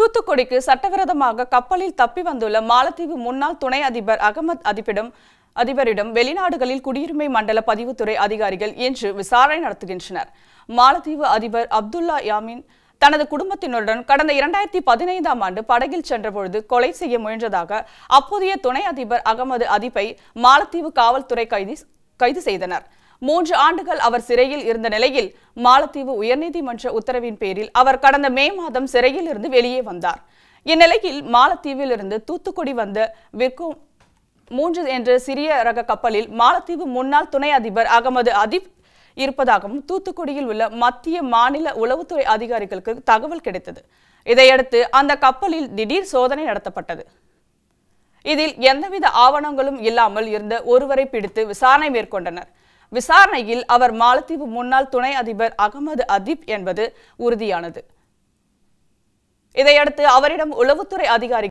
தூத்துக்குடிக்கு சட்டவிரோதமாக கப்பலில் தப்பி வந்துள்ள மாலத்தீவு முன்னாள் துணை அதிபர் அகமத் அதிபிடம் அதிபரிடம் வெளிநாடுகளில் குடியுரிமை மண்டல பதிவுத்துறை அதிகாரிகள் இன்று விசாரணை நடத்துகின்றனர் மாலத்தீவு அதிபர் அப்துல்லா யாமின் தனது குடும்பத்தினருடன் கடந்த இரண்டாயிரத்தி பதினைந்தாம் ஆண்டு படகில் சென்றபொழுது கொலை செய்ய முயன்றதாக அப்போதைய துணை அதிபர் அகமது அதிபை மாலத்தீவு காவல்துறை கைது கைது செய்தனர் மூன்று ஆண்டுகள் அவர் சிறையில் இருந்த நிலையில் மாலத்தீவு உயர்நீதிமன்ற உத்தரவின் பேரில் அவர் கடந்த மே மாதம் சிறையில் இருந்து வெளியே வந்தார் இந்நிலையில் மாலத்தீவில் இருந்து தூத்துக்குடி வந்த விற்கும் மூன்று என்ற சிறிய ரக கப்பலில் மாலத்தீவு முன்னாள் துணை அதிபர் அகமது அதிப் இருப்பதாகவும் தூத்துக்குடியில் உள்ள மத்திய மாநில உளவுத்துறை அதிகாரிகளுக்கு தகவல் கிடைத்தது இதையடுத்து அந்த கப்பலில் திடீர் சோதனை நடத்தப்பட்டது இதில் எந்தவித ஆவணங்களும் இல்லாமல் இருந்த ஒருவரை பிடித்து விசாரணை மேற்கொண்டனர் விசாரணையில் அவர் மாலத்தீவு முன்னாள் துணை அதிபர் அகமது அதீப் என்பது உறுதியானது இதையடுத்து அவரிடம் உளவுத்துறை அதிகாரி